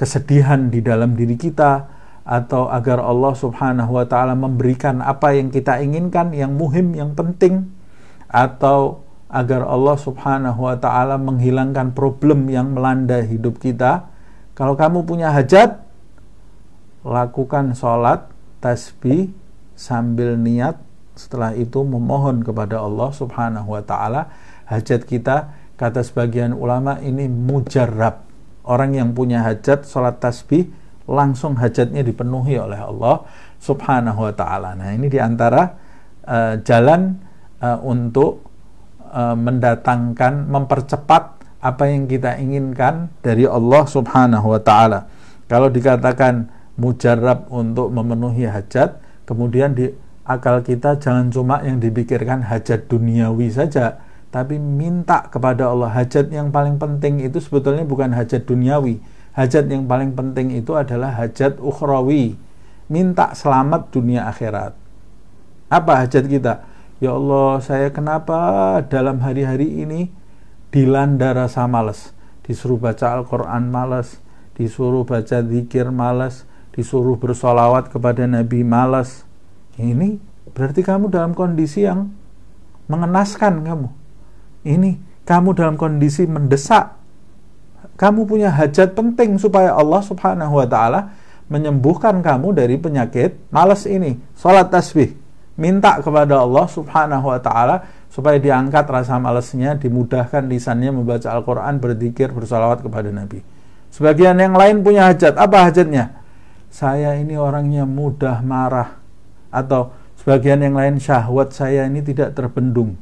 kesedihan di dalam diri kita atau agar Allah Subhanahu wa taala memberikan apa yang kita inginkan yang muhim yang penting atau agar Allah Subhanahu wa taala menghilangkan problem yang melanda hidup kita kalau kamu punya hajat, lakukan sholat, tasbih, sambil niat, setelah itu memohon kepada Allah subhanahu wa ta'ala, hajat kita, kata sebagian ulama ini mujarab. Orang yang punya hajat, sholat tasbih, langsung hajatnya dipenuhi oleh Allah subhanahu wa ta'ala. Nah ini diantara uh, eh, jalan uh, untuk uh, mendatangkan, mempercepat apa yang kita inginkan dari Allah Subhanahu wa taala. Kalau dikatakan mujarab untuk memenuhi hajat, kemudian di akal kita jangan cuma yang dipikirkan hajat duniawi saja, tapi minta kepada Allah hajat yang paling penting itu sebetulnya bukan hajat duniawi hajat yang paling penting itu adalah hajat ukhrawi minta selamat dunia akhirat apa hajat kita ya Allah saya kenapa dalam hari-hari ini dilanda rasa males disuruh baca Al-Quran males disuruh baca zikir males disuruh bersolawat kepada Nabi males ini berarti kamu dalam kondisi yang mengenaskan kamu ini kamu dalam kondisi mendesak kamu punya hajat penting supaya Allah subhanahu wa ta'ala menyembuhkan kamu dari penyakit males ini solat tasbih minta kepada Allah subhanahu wa ta'ala supaya diangkat rasa malesnya, dimudahkan lisannya membaca Al-Quran, berzikir, bersalawat kepada Nabi. Sebagian yang lain punya hajat. Apa hajatnya? Saya ini orangnya mudah marah. Atau sebagian yang lain syahwat saya ini tidak terbendung.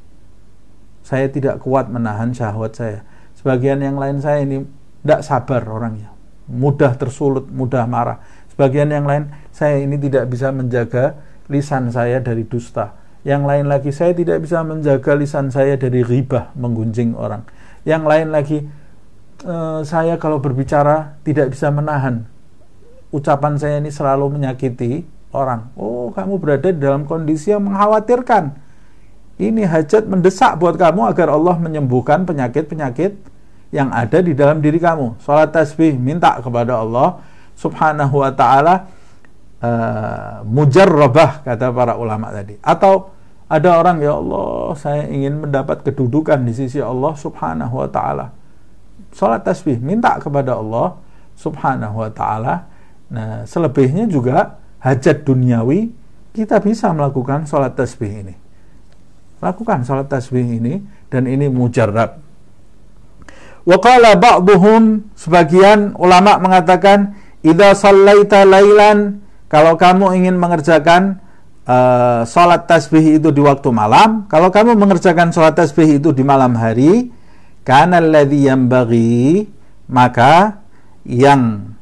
Saya tidak kuat menahan syahwat saya. Sebagian yang lain saya ini tidak sabar orangnya. Mudah tersulut, mudah marah. Sebagian yang lain saya ini tidak bisa menjaga lisan saya dari dusta yang lain lagi, saya tidak bisa menjaga lisan saya dari ribah menggunjing orang. Yang lain lagi, eh, saya kalau berbicara tidak bisa menahan. Ucapan saya ini selalu menyakiti orang. Oh, kamu berada dalam kondisi yang mengkhawatirkan. Ini hajat mendesak buat kamu agar Allah menyembuhkan penyakit-penyakit yang ada di dalam diri kamu. Salat tasbih, minta kepada Allah Subhanahu wa taala uh, mujarrabah kata para ulama tadi atau ada orang ya Allah saya ingin mendapat kedudukan di sisi Allah subhanahu wa ta'ala sholat tasbih minta kepada Allah subhanahu wa ta'ala nah selebihnya juga hajat duniawi kita bisa melakukan sholat tasbih ini lakukan sholat tasbih ini dan ini mujarab waqala ba'duhum sebagian ulama mengatakan idza sallaita lailan kalau kamu ingin mengerjakan uh, sholat tasbih itu di waktu malam, kalau kamu mengerjakan sholat tasbih itu di malam hari, karena lebih yang bagi maka yang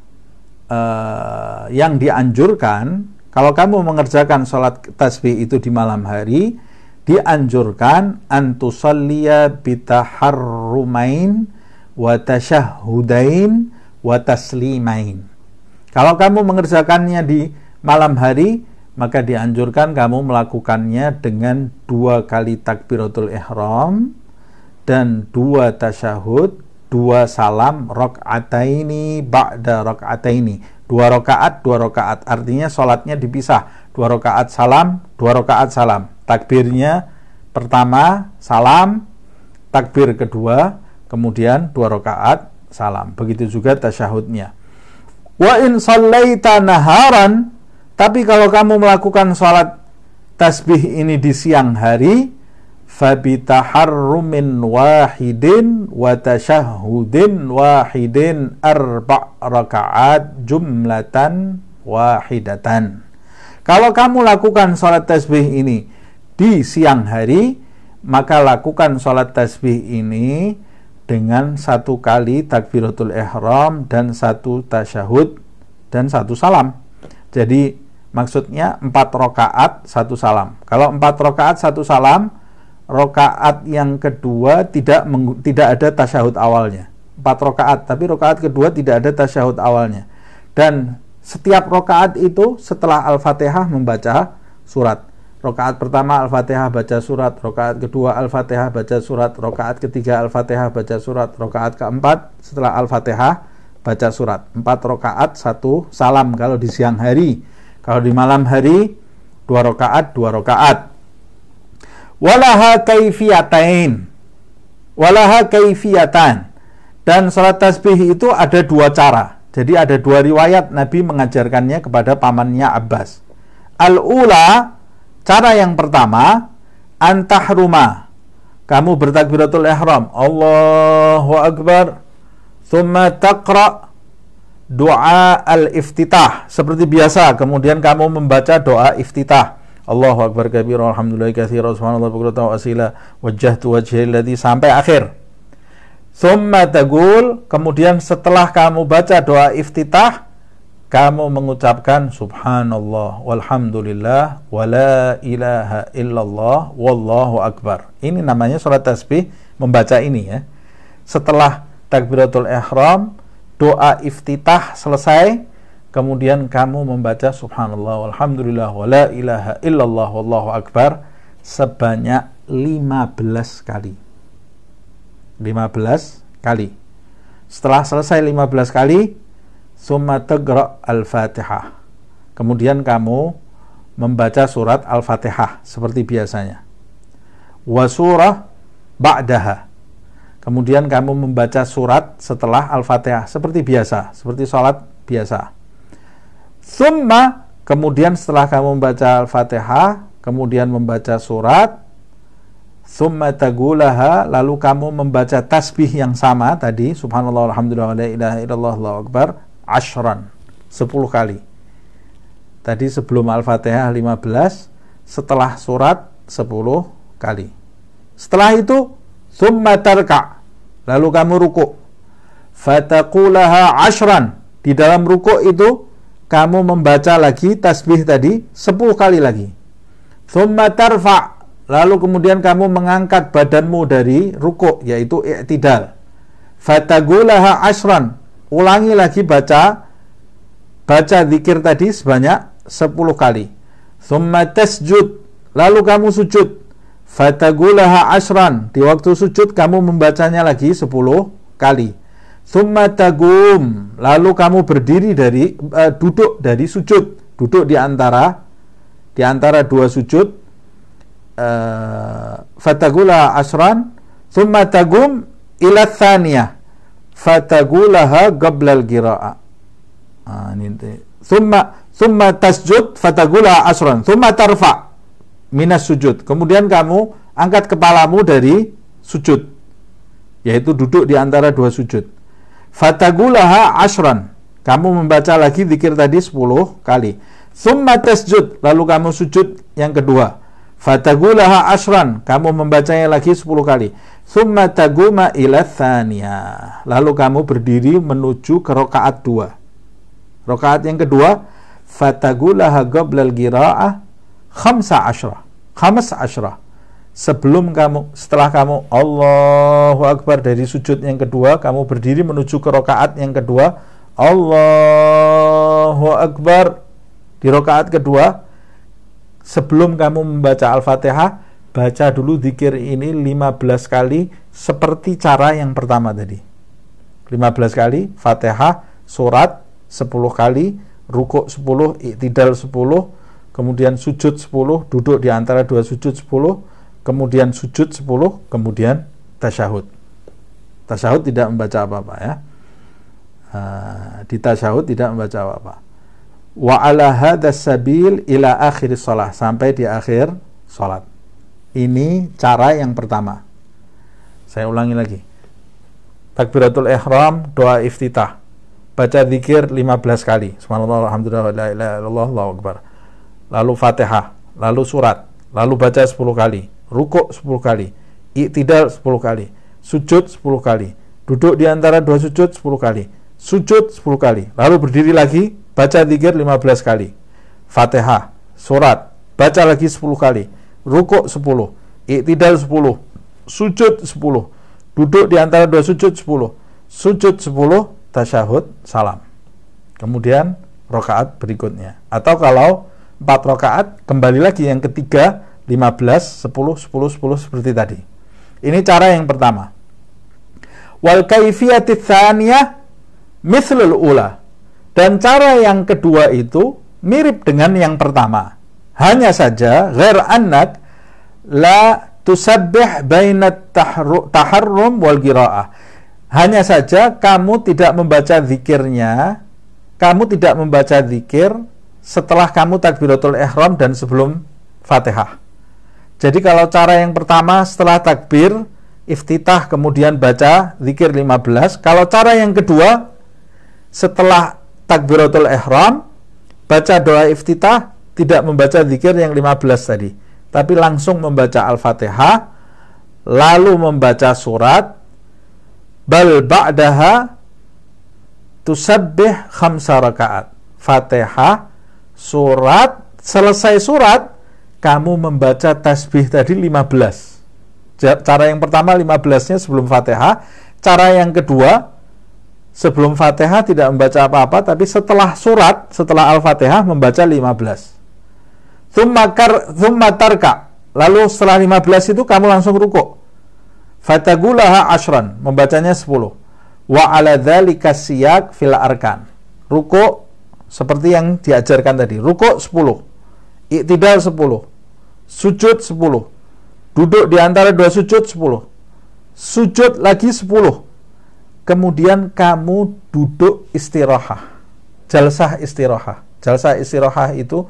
uh, yang dianjurkan kalau kamu mengerjakan sholat tasbih itu di malam hari dianjurkan antusalliya bitaharrumain harumain, tasyahudain kalau kamu mengerjakannya di malam hari, maka dianjurkan kamu melakukannya dengan dua kali takbiratul ihram dan dua tasyahud, dua salam rakaataini ba'da rakaataini. Dua rokaat, dua rokaat. Artinya sholatnya dipisah. Dua rokaat salam, dua rokaat salam. Takbirnya pertama salam, takbir kedua, kemudian dua rokaat salam. Begitu juga tasyahudnya. Wa in sallaita naharan, tapi kalau kamu melakukan salat tasbih ini di siang hari, fabitaharrumin wahidin wa tashahhudin wahidin arba' rakaat jumlatan wahidatan. Kalau kamu lakukan salat tasbih ini di siang hari, maka lakukan salat tasbih ini dengan satu kali takbiratul ihram dan satu tasyahud dan satu salam. Jadi maksudnya empat rokaat satu salam. Kalau empat rokaat satu salam, rokaat yang kedua tidak tidak ada tasyahud awalnya. Empat rokaat, tapi rokaat kedua tidak ada tasyahud awalnya. Dan setiap rokaat itu setelah al-fatihah membaca surat. Rokaat pertama Al-Fatihah baca surat, rokaat kedua Al-Fatihah baca surat, rokaat ketiga Al-Fatihah baca surat, rokaat keempat setelah Al-Fatihah baca surat. Empat rokaat, satu salam kalau di siang hari. Kalau di malam hari, dua rokaat, dua rokaat. Walaha kaifiyatain. Walaha kaifiyatan. Dan salat tasbih itu ada dua cara. Jadi ada dua riwayat Nabi mengajarkannya kepada pamannya Abbas. Al-ula Cara yang pertama, antahruma. Kamu bertakbiratul ihram. Allahu Akbar. Thumma taqra doa al-iftitah. Seperti biasa, kemudian kamu membaca doa iftitah. Allahu Akbar kabir alhamdulillah kathira, subhanallah, bukrata wa asila, wajjahtu wajhi alladhi, sampai akhir. Thumma tagul, kemudian setelah kamu baca doa iftitah, kamu mengucapkan subhanallah walhamdulillah wala ilaha illallah wallahu akbar. Ini namanya surat tasbih membaca ini ya. Setelah takbiratul ihram, doa iftitah selesai, kemudian kamu membaca subhanallah walhamdulillah wala ilaha illallah wallahu akbar sebanyak 15 kali. 15 kali. Setelah selesai 15 kali, summa tegra al-fatihah kemudian kamu membaca surat al-fatihah seperti biasanya wa surah ba'daha kemudian kamu membaca surat setelah al-fatihah seperti biasa seperti sholat biasa summa kemudian setelah kamu membaca al-fatihah kemudian membaca surat summa tagulaha lalu kamu membaca tasbih yang sama tadi subhanallah alhamdulillah la ilaha illallah Allahu akbar ashran 10 kali tadi sebelum Al-Fatihah 15 setelah surat 10 kali setelah itu summa tarka lalu kamu ruku fataqulaha ashran di dalam ruku itu kamu membaca lagi tasbih tadi 10 kali lagi summa tarfa lalu kemudian kamu mengangkat badanmu dari ruku yaitu i'tidal fatagulaha ashran ulangi lagi baca baca zikir tadi sebanyak 10 kali thumma tasjud lalu kamu sujud fatagulaha asran di waktu sujud kamu membacanya lagi 10 kali thumma tagum lalu kamu berdiri dari uh, duduk dari sujud duduk di antara di antara dua sujud e, fatagulaha asran thumma tagum ila thaniyah fatagulaha qablal gira'a ah ini summa summa tasjud fatagulaha asran summa tarfa minas sujud kemudian kamu angkat kepalamu dari sujud yaitu duduk di antara dua sujud fatagulaha asran kamu membaca lagi zikir tadi 10 kali summa tasjud lalu kamu sujud yang kedua Fatagulaha asran, kamu membacanya lagi 10 kali. Summa taguma ila thania. Lalu kamu berdiri menuju ke rokaat dua. Rokaat yang kedua, fatagulaha qoblal gira'ah khamsa ashra khamsa ashra Sebelum kamu, setelah kamu Allahu Akbar dari sujud yang kedua, kamu berdiri menuju ke rokaat yang kedua. Allahu Akbar di rokaat kedua, sebelum kamu membaca Al-Fatihah, baca dulu zikir ini 15 kali seperti cara yang pertama tadi. 15 kali Fatihah, surat 10 kali, rukuk 10, iktidal 10, kemudian sujud 10, duduk di antara dua sujud 10, kemudian sujud 10, kemudian tasyahud. Tasyahud tidak membaca apa-apa ya. Ah, di tasyahud tidak membaca apa-apa wa ala hadha sabil ila akhir salat sampai di akhir salat. Ini cara yang pertama. Saya ulangi lagi. Takbiratul ihram, doa iftitah. Baca zikir 15 kali. Subhanallah, alhamdulillah, la ilaha illallah, akbar. Lalu Fatihah, lalu surat, lalu baca 10 kali, rukuk 10 kali, iktidal 10 kali, sujud 10 kali, duduk di antara dua sujud 10 kali, sujud 10 kali, lalu berdiri lagi baca zikir 15 kali, Fatihah, surat, baca lagi 10 kali, rukuk 10, iktidal 10, sujud 10, duduk di antara dua sujud 10, sujud 10, tasyahud, salam. Kemudian rokaat berikutnya. Atau kalau 4 rokaat, kembali lagi yang ketiga, 15, 10, 10, 10 seperti tadi. Ini cara yang pertama. Wal kaifiyatit thaniyah mithlul ula. Dan cara yang kedua itu mirip dengan yang pertama. Hanya saja غير anak la tusabbih bainat taharrum wal qiraah. Hanya saja kamu tidak membaca zikirnya, kamu tidak membaca zikir setelah kamu takbiratul ihram dan sebelum Fatihah. Jadi kalau cara yang pertama setelah takbir iftitah kemudian baca zikir 15, kalau cara yang kedua setelah takbiratul ihram, baca doa iftitah, tidak membaca zikir yang 15 tadi, tapi langsung membaca Al-Fatihah, lalu membaca surat bal ba'daha tusabbih khamsa rakaat. Fatihah, surat, selesai surat, kamu membaca tasbih tadi 15. Cara yang pertama 15-nya sebelum Fatihah, cara yang kedua sebelum Fatihah tidak membaca apa-apa tapi setelah surat setelah Al-Fatihah membaca 15 Thumakar, Thumatarka. lalu setelah 15 itu kamu langsung rukuk fatagulaha ashran membacanya 10 wa ala dzalika siyak fil arkan rukuk seperti yang diajarkan tadi rukuk 10 iktidal 10 sujud 10 duduk di antara dua sujud 10 sujud lagi 10 kemudian kamu duduk istirahah jalsah istirahah jalsah istirahah itu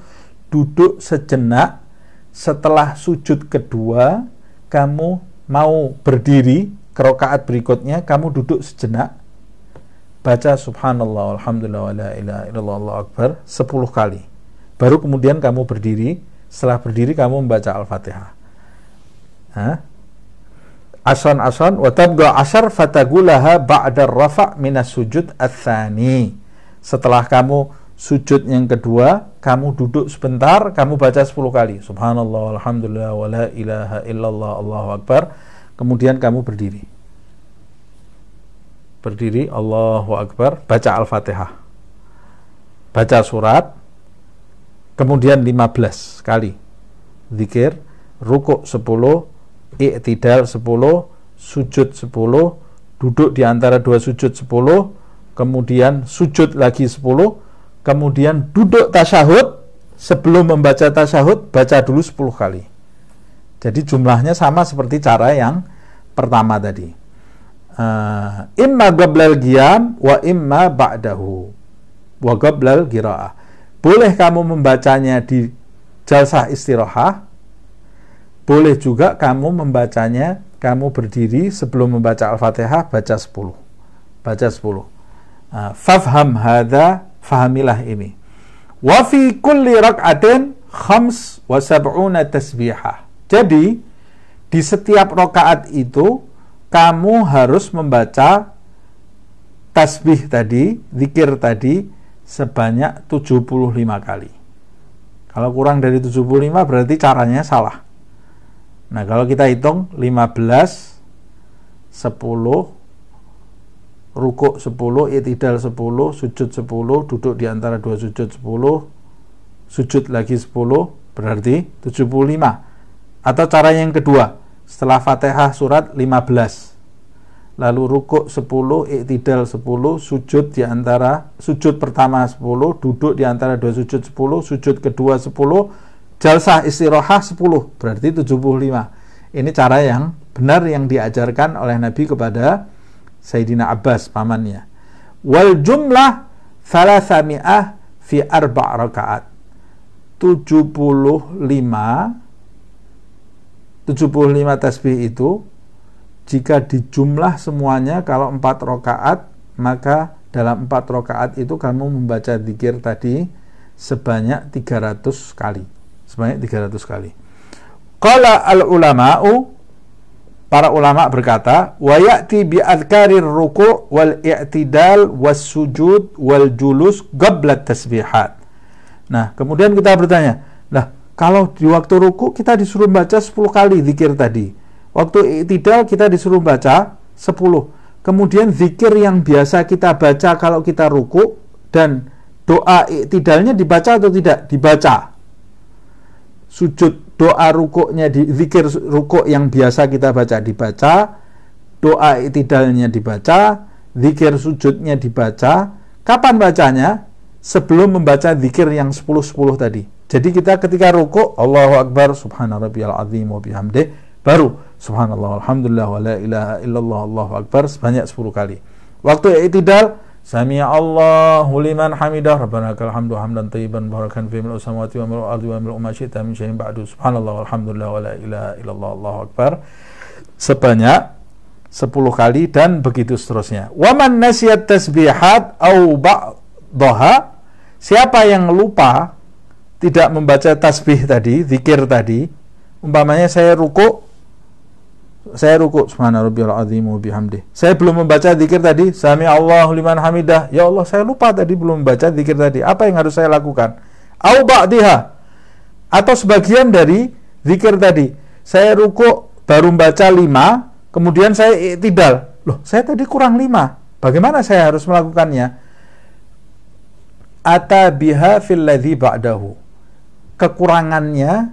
duduk sejenak setelah sujud kedua kamu mau berdiri kerokaat berikutnya kamu duduk sejenak baca subhanallah alhamdulillah wa la ilaha illallah Allah akbar 10 kali baru kemudian kamu berdiri setelah berdiri kamu membaca al-fatihah asan-asan wa tabqa asar fatagulaha ba'da rafa' minas sujud atsani. Setelah kamu sujud yang kedua, kamu duduk sebentar, kamu baca 10 kali. Subhanallah, alhamdulillah, wa la ilaha illallah, Allahu akbar. Kemudian kamu berdiri. Berdiri, Allahu akbar, baca Al-Fatihah. Baca surat, kemudian 15 kali. Zikir, rukuk 10, iktidal 10 sujud 10 duduk di antara dua sujud 10 kemudian sujud lagi 10 kemudian duduk tasyahud sebelum membaca tasyahud baca dulu 10 kali jadi jumlahnya sama seperti cara yang pertama tadi uh, imma gablal giam wa imma ba'dahu wa gablal giraah boleh kamu membacanya di jalsah istirahat boleh juga kamu membacanya, kamu berdiri sebelum membaca Al-Fatihah, baca 10. Baca 10. Ah, fafham hadha, fahamilah ini. Wa fi kulli rak'atin khams wa sab'una tasbihah. Jadi, di setiap rokaat itu, kamu harus membaca tasbih tadi, zikir tadi, sebanyak 75 kali. Kalau kurang dari 75 berarti caranya salah. Nah, kalau kita hitung 15 10 rukuk 10 itidal 10 sujud 10 duduk di antara dua sujud 10 sujud lagi 10 berarti 75 atau cara yang kedua setelah Fatihah surat 15 lalu rukuk 10 iktidal 10 sujud di antara sujud pertama 10 duduk di antara dua sujud 10 sujud kedua 10 Jalsah istirahat 10 berarti 75. Ini cara yang benar yang diajarkan oleh Nabi kepada Sayyidina Abbas pamannya. Wal jumlah thalathami'ah fi arba' rakaat. 75 75 tasbih itu jika dijumlah semuanya kalau 4 rakaat maka dalam 4 rakaat itu kamu membaca zikir tadi sebanyak 300 kali sebanyak 300 kali. Qala al ulama'u para ulama berkata wa ya'ti bi adkarir ruku' wal i'tidal was sujud wal julus qabla tasbihat. Nah, kemudian kita bertanya, lah kalau di waktu ruku kita disuruh baca 10 kali zikir tadi. Waktu i'tidal kita disuruh baca 10. Kemudian zikir yang biasa kita baca kalau kita ruku dan doa i'tidalnya dibaca atau tidak? Dibaca sujud doa rukuknya di zikir rukuk yang biasa kita baca dibaca doa itidalnya dibaca zikir sujudnya dibaca kapan bacanya sebelum membaca zikir yang 10-10 tadi jadi kita ketika rukuk Allahu Akbar subhanarabbiyal azim wa bihamdi baru subhanallah alhamdulillah wa la ilaha illallah Allahu Akbar sebanyak 10 kali waktu itidal Sami Allahu liman hamidah hamdan wa wa subhanallah walhamdulillah sebanyak 10 kali dan begitu seterusnya. Wa nasiyat tasbihat au ba'daha siapa yang lupa tidak membaca tasbih tadi, zikir tadi, umpamanya saya ruku saya ruku subhana rabbiyal azim bihamdih. Saya belum membaca zikir tadi, sami Allahu liman hamidah. Ya Allah, saya lupa tadi belum membaca zikir tadi. Apa yang harus saya lakukan? Au ba'diha. Atau sebagian dari zikir tadi. Saya ruku baru membaca lima, kemudian saya tidal. Loh, saya tadi kurang lima. Bagaimana saya harus melakukannya? Ata biha fil ladzi ba'dahu. Kekurangannya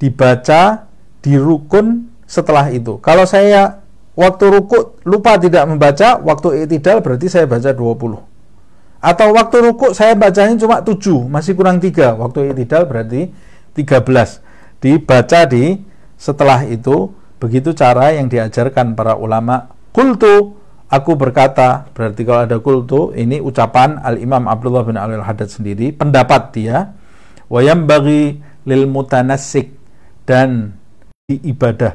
dibaca di rukun setelah itu. Kalau saya waktu ruku lupa tidak membaca, waktu itidal berarti saya baca 20. Atau waktu ruku saya bacanya cuma 7, masih kurang 3. Waktu itidal berarti 13. Dibaca di setelah itu, begitu cara yang diajarkan para ulama. Kultu, aku berkata, berarti kalau ada kultu, ini ucapan Al-Imam Abdullah bin Al-Haddad sendiri, pendapat dia. Wayam bagi lil mutanasik dan diibadah.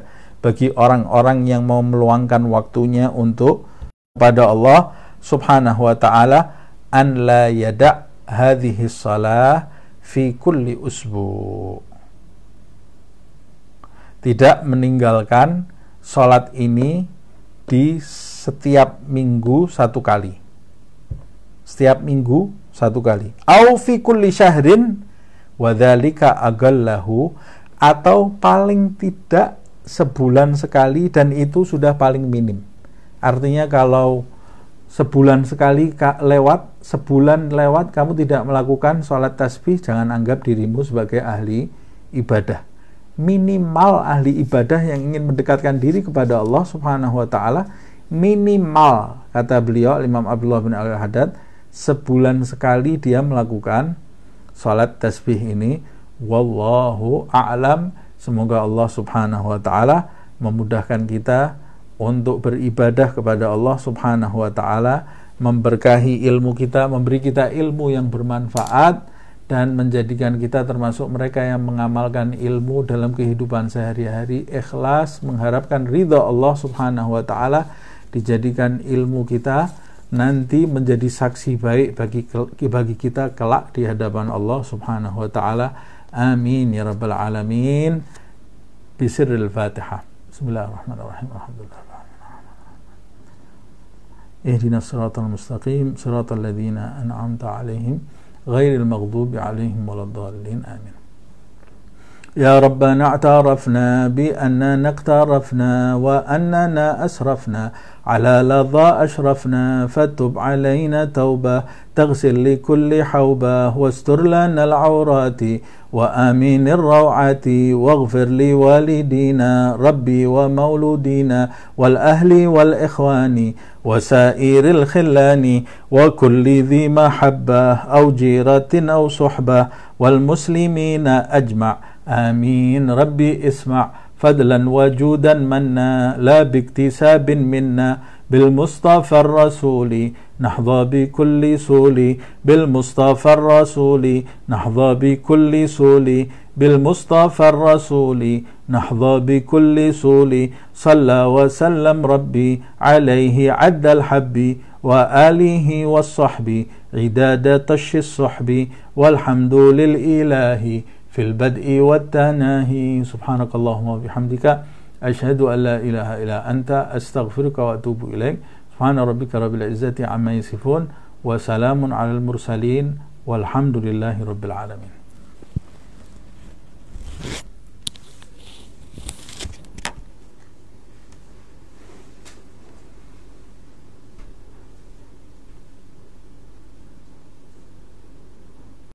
ibadah bagi orang-orang yang mau meluangkan waktunya untuk kepada Allah Subhanahu wa taala an la yada' hadhihi salah fi kulli usbu. Tidak meninggalkan salat ini di setiap minggu satu kali. Setiap minggu satu kali. Au fi kulli syahrin wadhalika agallahu atau paling tidak sebulan sekali dan itu sudah paling minim. Artinya kalau sebulan sekali lewat, sebulan lewat kamu tidak melakukan sholat tasbih, jangan anggap dirimu sebagai ahli ibadah. Minimal ahli ibadah yang ingin mendekatkan diri kepada Allah Subhanahu wa taala minimal kata beliau Imam Abdullah bin Al Hadad sebulan sekali dia melakukan sholat tasbih ini wallahu a'lam Semoga Allah Subhanahu wa taala memudahkan kita untuk beribadah kepada Allah Subhanahu wa taala, memberkahi ilmu kita, memberi kita ilmu yang bermanfaat dan menjadikan kita termasuk mereka yang mengamalkan ilmu dalam kehidupan sehari-hari ikhlas mengharapkan ridha Allah Subhanahu wa taala dijadikan ilmu kita nanti menjadi saksi baik bagi bagi kita kelak di hadapan Allah Subhanahu wa taala آمين يا رب العالمين بسر الفاتحة بسم الله الرحمن الرحيم الحمد لله اهدنا الصراط المستقيم صراط الذين أنعمت عليهم غير المغضوب عليهم ولا الضالين آمين يا ربنا اعترفنا بأننا اقترفنا وأننا أسرفنا على لظى أشرفنا فتب علينا توبة تغسل لكل حوبة واستر لنا العورات وآمن الروعات واغفر لوالدينا ربي ومولودينا والأهل والإخوان وسائر الخلان وكل ذي محبة أو جيرة أو صحبة والمسلمين أجمع آمين ربي اسمع فضلا وجودا منا لا باكتساب منا بالمصطفى الرسول نحظى بكل سول بالمصطفى الرسول نحظى بكل سول بالمصطفى الرسول نحظى بكل سول صلى وسلم ربي عليه عد الحب وآله والصحب عداد طش الصحب والحمد للإله في البدء والتناهي سبحانك اللهم وبحمدك أشهد أن لا إله إلا أنت أستغفرك وأتوب إليك سبحان ربك رب العزة عما يصفون وسلام على المرسلين والحمد لله رب العالمين